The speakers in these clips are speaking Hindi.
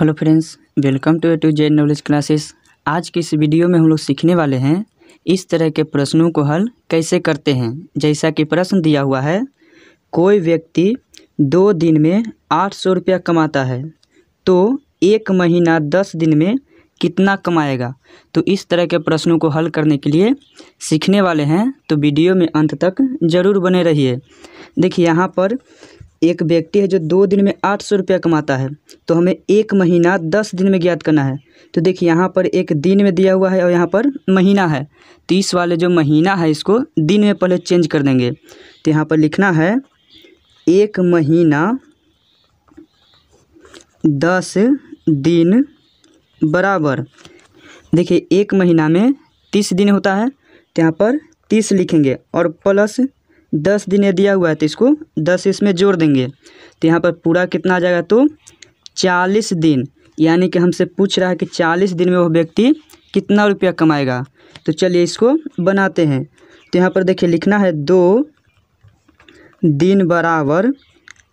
hello friends welcome to A to Z knowledge classes आज की इस वीडियो में हम लोग सीखने वाले हैं इस तरह के प्रश्नों को हल कैसे करते हैं जैसा कि प्रश्न दिया हुआ है कोई व्यक्ति दो दिन में आठ सौ रुपया कमाता है तो एक महीना दस दिन में कितना कमाएगा तो इस तरह के प्रश्नों को हल करने के लिए सीखने वाले हैं तो वीडियो में अंत तक ज़रूर बने रहिए देखिए यहाँ पर एक व्यक्ति है जो दो दिन में आठ सौ रुपया कमाता है तो हमें एक महीना दस दिन में ज्ञात करना है तो देखिए यहाँ पर एक दिन में दिया हुआ है और यहाँ पर महीना है तो इस वाले जो महीना है इसको दिन में पहले चेंज कर देंगे तो यहाँ पर लिखना है एक महीना दस दिन बराबर देखिए एक महीना में तीस दिन होता है तो यहाँ पर तीस लिखेंगे और प्लस दस दिन ये दिया हुआ है तो इसको दस इसमें जोड़ देंगे तो यहाँ पर पूरा कितना आ जाएगा तो चालीस दिन यानी कि हमसे पूछ रहा है कि चालीस दिन में वह व्यक्ति कितना रुपया कमाएगा तो चलिए इसको बनाते हैं तो यहाँ पर देखिए लिखना है दो दिन बराबर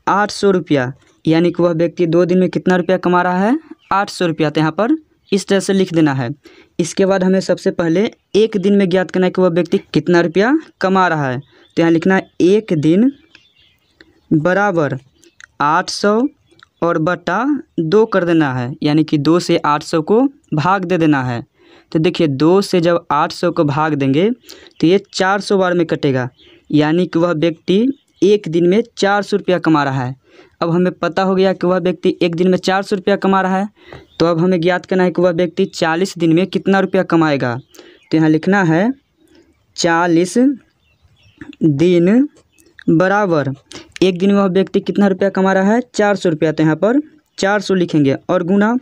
आठ सौ रुपया यानी कि वह व्यक्ति दो दिन में कितना रुपया कमा रहा है आठ सौ रुपया तो यहाँ पर इस तरह से लिख देना है इसके बाद हमें सबसे पहले एक दिन में ज्ञात करना है कि वह व्यक्ति कितना रुपया कमा रहा है तो यहाँ लिखना है एक दिन बराबर आठ सौ और बटा दो कर देना है यानी कि दो से आठ सौ को भाग दे देना है तो देखिए दो से जब आठ सौ को भाग देंगे तो ये चार सौ बार में कटेगा यानी कि वह व्यक्ति एक दिन में चार सौ रुपया कमा रहा है अब हमें पता हो गया कि वह व्यक्ति एक दिन में चार सौ रुपया कमा रहा है तो अब हमें ज्ञात करना है कि वह व्यक्ति चालीस दिन में कितना रुपया कमाएगा तो यहाँ लिखना है चालीस दिन बराबर एक दिन में वह व्यक्ति कितना रुपया कमा रहा है चार सौ रुपया तो यहाँ पर चार सौ लिखेंगे और गुना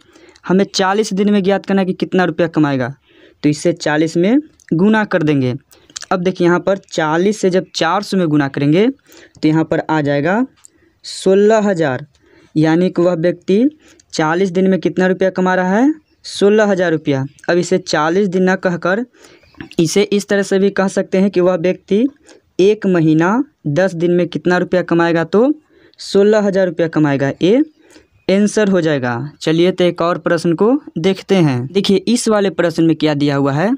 हमें चालीस दिन में ज्ञात करना है कि कितना रुपया कमाएगा तो इससे चालीस में गुना कर देंगे अब देखिए यहाँ पर चालीस से जब चार सौ में गुना करेंगे तो यहाँ पर आ जाएगा सोलह हज़ार यानी कि वह व्यक्ति चालीस दिन में कितना रुपया कमा रहा है सोलह हज़ार रुपया अब इसे चालीस दिन न कहकर इसे इस तरह से भी कह सकते हैं कि वह व्यक्ति एक महीना दस दिन में कितना रुपया कमाएगा तो सोलह हज़ार रुपया कमाएगा ये आंसर हो जाएगा चलिए तो एक और प्रश्न को देखते हैं देखिए इस वाले प्रश्न में क्या दिया हुआ है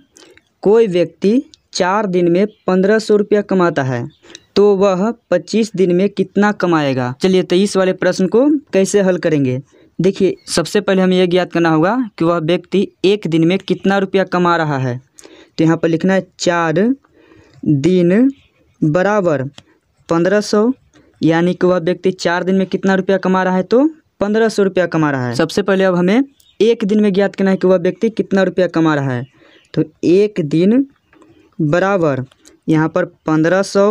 कोई व्यक्ति चार दिन में पंद्रह सौ रुपया कमाता है तो वह पच्चीस दिन में कितना कमाएगा चलिए तो इस वाले प्रश्न को कैसे हल करेंगे देखिए सबसे पहले हमें यह ज्ञात करना होगा कि वह व्यक्ति एक दिन में कितना रुपया कमा रहा है तो यहाँ पर लिखना है चार दिन बराबर पंद्रह सौ यानी कि वह व्यक्ति चार दिन में कितना रुपया कमा रहा है तो पंद्रह सौ रुपया कमा रहा है सबसे पहले अब हमें एक दिन में ज्ञात करना है कि वह व्यक्ति कितना रुपया कमा रहा है तो एक दिन बराबर यहाँ पर पंद्रह सौ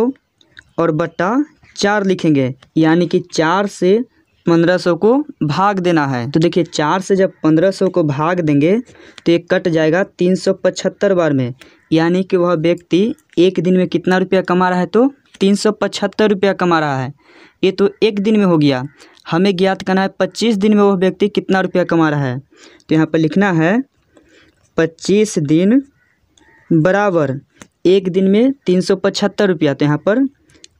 और बट्टा चार लिखेंगे यानी कि चार से पंद्रह सौ को भाग देना है तो देखिए चार से जब पंद्रह सौ को भाग देंगे तो ये कट जाएगा तीन सौ पचहत्तर बार में यानी कि वह व्यक्ति एक दिन में कितना रुपया कमा रहा है तो तीन सौ पचहत्तर रुपया कमा रहा है ये तो एक दिन में हो गया हमें ज्ञात करना है पच्चीस दिन में वह व्यक्ति कितना रुपया कमा रहा है तो यहाँ पर लिखना है पच्चीस दिन बराबर एक दिन में तीन सौ पचहत्तर रुपया तो यहाँ पर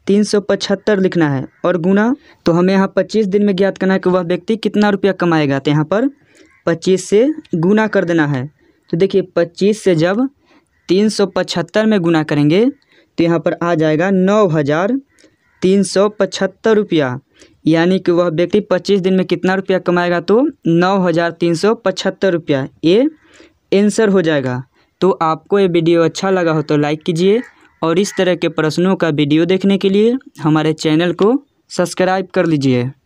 तीन सौ पचहत्तर लिखना है और गुना तो हमें यहाँ पच्चीस दिन में ज्ञात करना है कि वह व्यक्ति कितना रुपया कमाएगा तो यहाँ पर पच्चीस से गुना कर देना है तो देखिए पच्चीस से जब तीन सौ पचहत्तर में गुना करेंगे तो यहाँ पर आ जाएगा नौ हज़ार तीन सौ पचहत्तर रुपया यानी कि वह व्यक्ति पच्चीस दिन में कितना रुपया कमाएगा तो नौ हज़ार तीन सौ पचहत्तर रुपया ये आंसर हो जाएगा तो आपको ये वीडियो अच्छा लगा हो तो लाइक कीजिए और इस तरह के प्रश्नों का वीडियो देखने के लिए हमारे चैनल को सब्सक्राइब कर लीजिए